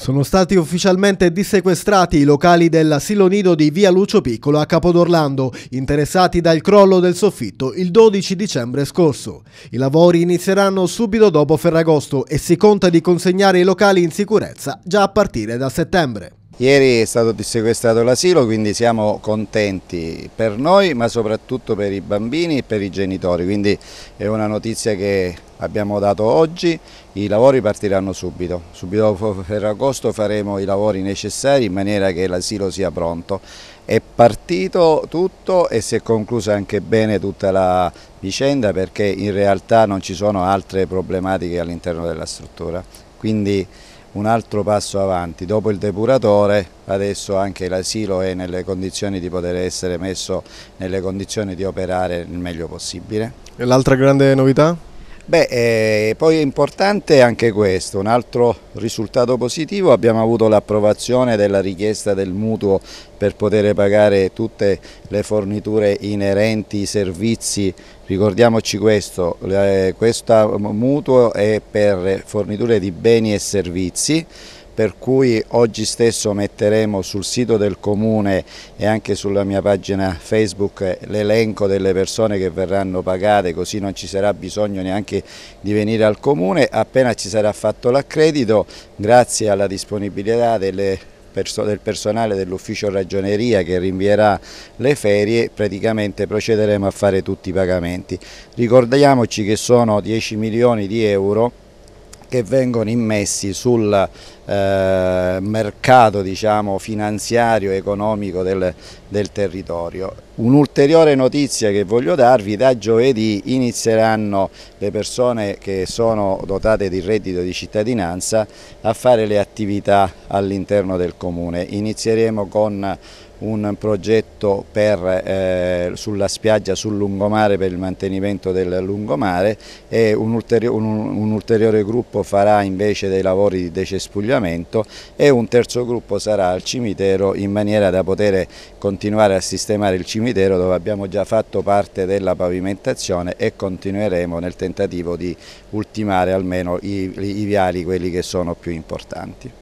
Sono stati ufficialmente dissequestrati i locali dell'asilo nido di via Lucio Piccolo a Capodorlando, interessati dal crollo del soffitto il 12 dicembre scorso. I lavori inizieranno subito dopo Ferragosto e si conta di consegnare i locali in sicurezza già a partire da settembre. Ieri è stato dissequestrato l'asilo, quindi siamo contenti per noi, ma soprattutto per i bambini e per i genitori, quindi è una notizia che abbiamo dato oggi, i lavori partiranno subito, subito dopo Ferragosto faremo i lavori necessari in maniera che l'asilo sia pronto. È partito tutto e si è conclusa anche bene tutta la vicenda perché in realtà non ci sono altre problematiche all'interno della struttura. Quindi un altro passo avanti. Dopo il depuratore adesso anche l'asilo è nelle condizioni di poter essere messo nelle condizioni di operare il meglio possibile. E l'altra grande novità? Beh, eh, poi è importante anche questo, un altro risultato positivo, abbiamo avuto l'approvazione della richiesta del mutuo per poter pagare tutte le forniture inerenti ai servizi, ricordiamoci questo, eh, questo mutuo è per forniture di beni e servizi, per cui oggi stesso metteremo sul sito del Comune e anche sulla mia pagina Facebook l'elenco delle persone che verranno pagate così non ci sarà bisogno neanche di venire al Comune, appena ci sarà fatto l'accredito grazie alla disponibilità delle del personale dell'ufficio ragioneria che rinvierà le ferie praticamente procederemo a fare tutti i pagamenti. Ricordiamoci che sono 10 milioni di euro che vengono immessi sul eh, mercato diciamo, finanziario e economico del, del territorio. Un'ulteriore notizia che voglio darvi, da giovedì inizieranno le persone che sono dotate di reddito di cittadinanza a fare le attività all'interno del comune. Inizieremo con un progetto per, eh, sulla spiaggia, sul lungomare per il mantenimento del lungomare e un ulteriore, un, un ulteriore, gruppo farà invece dei lavori di decespugliamento e un terzo gruppo sarà al cimitero in maniera da poter continuare a sistemare il cimitero dove abbiamo già fatto parte della pavimentazione e continueremo nel tentativo di ultimare almeno i, i viali, quelli che sono più importanti.